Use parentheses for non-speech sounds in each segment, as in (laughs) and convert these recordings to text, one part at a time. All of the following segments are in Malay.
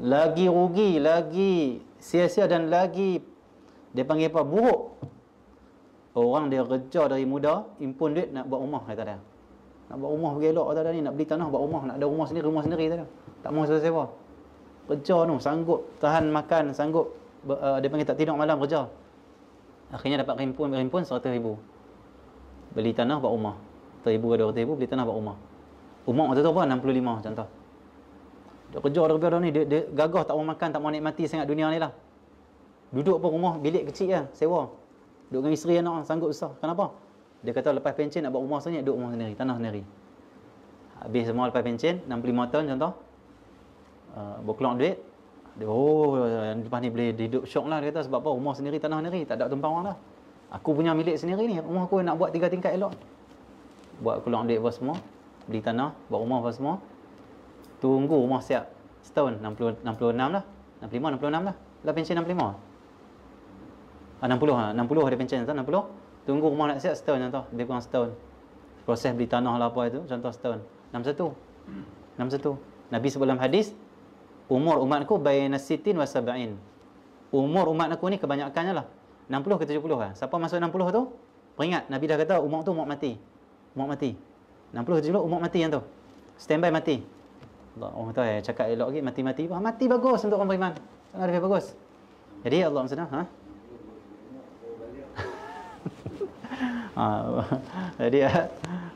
lagi rugi, lagi sia-sia dan lagi dia panggil apa? buruk. Orang dia kerja dari muda, impun duit nak buat rumah kata dia. Nak buat rumah pergi elok kata dia ni, nak beli tanah buat rumah, nak ada rumah sendiri, rumah sendiri kata dia. Tak mahu sesewa. sewa Kerja tu sanggup tahan makan, sanggup uh, dia panggil tak tidur malam kerja. Akhirnya dapat rimpun, rimpun 100 ribu. Beli tanah buat rumah. 1000 ke 2000 beli tanah buat rumah. Umur waktu tu apa? 65 contoh kerja orang biar ni dia, dia gagah tak mau makan tak mau nikmati sangat dunia ni lah duduk pun rumah bilik kecil je sewa duduk dengan isteri anak sanggup susah kenapa dia kata lepas pencen nak buat rumah sendiri duduk rumah sendiri tanah sendiri habis semua lepas pencen 65 tahun contoh uh, berkeluar duit dia, oh lepas ni boleh duduk syok lah dia kata sebab apa rumah sendiri tanah sendiri tak ada tempat orang lah aku punya milik sendiri ni rumah aku nak buat tiga tingkat elok buat keluar duit buat semua beli tanah buat rumah buat semua Tunggu rumah siap Setahun 60, 66 lah 65, 66 lah Dah pension 65 ah, 60 lah 60 ada pension tak? 60 Tunggu rumah nak siap setahun contoh Lebih kurang setahun Proses beli tanah lah apa itu Contoh setahun 61 61 Nabi sebelum hadis Umur umat aku Bainasitin wasaba'in Umur umat aku ni kebanyakannya lah 60 ke 70 lah Siapa masuk 60 tu Peringat Nabi dah kata umur tu umur mati umur mati 60 ke 70 umur mati yang tu Standby mati Allah orang tahu eh, yang cakap elok lagi mati-mati wah mati bagus untuk orang beriman tak ada bagus jadi ya Allah maksudnya ha? ha, (laughs) (laughs) jadi ya,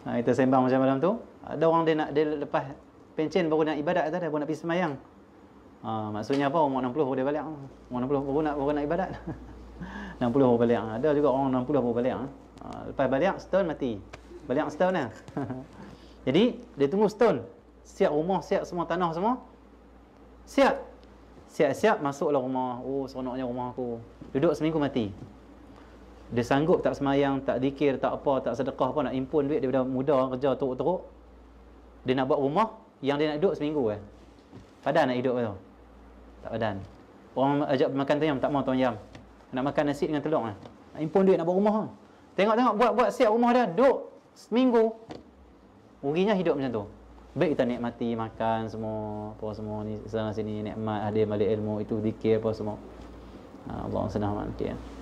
ha, kita sembang macam malam tu ada orang dia nak dia lepas pencen baru nak ibadat tak ada baru nak pergi semayang ha, maksudnya apa umur 60 baru dia balik umur 60 baru nak baru nak ibadat 60 (laughs) baru balik ada juga orang 60 baru balik ha. ah, lepas balik stone mati balik stone lah jadi dia tunggu stone siap rumah, siap semua tanah semua. Siap. Siap-siap masuklah rumah. Oh, seronoknya rumah aku. Duduk seminggu mati. Dia sanggup tak semayang, tak dikir, tak apa, tak sedekah pun nak impun duit daripada muda kerja teruk-teruk. Dia nak buat rumah yang dia nak duduk seminggu eh. Padan nak hidup tu. Tak padan. Orang ajak makan tayam, tak mau tuan yam. Nak makan nasi dengan telur eh. Nak impun duit nak buat rumah. Eh. Tengok-tengok buat-buat siap rumah dia duduk seminggu. Uginya hidup macam tu. Baik kita nikmati makan semua apa semua ni sana sini nikmat ada balik ilmu itu zikir apa semua. Ah, Allah senang mati. Ya.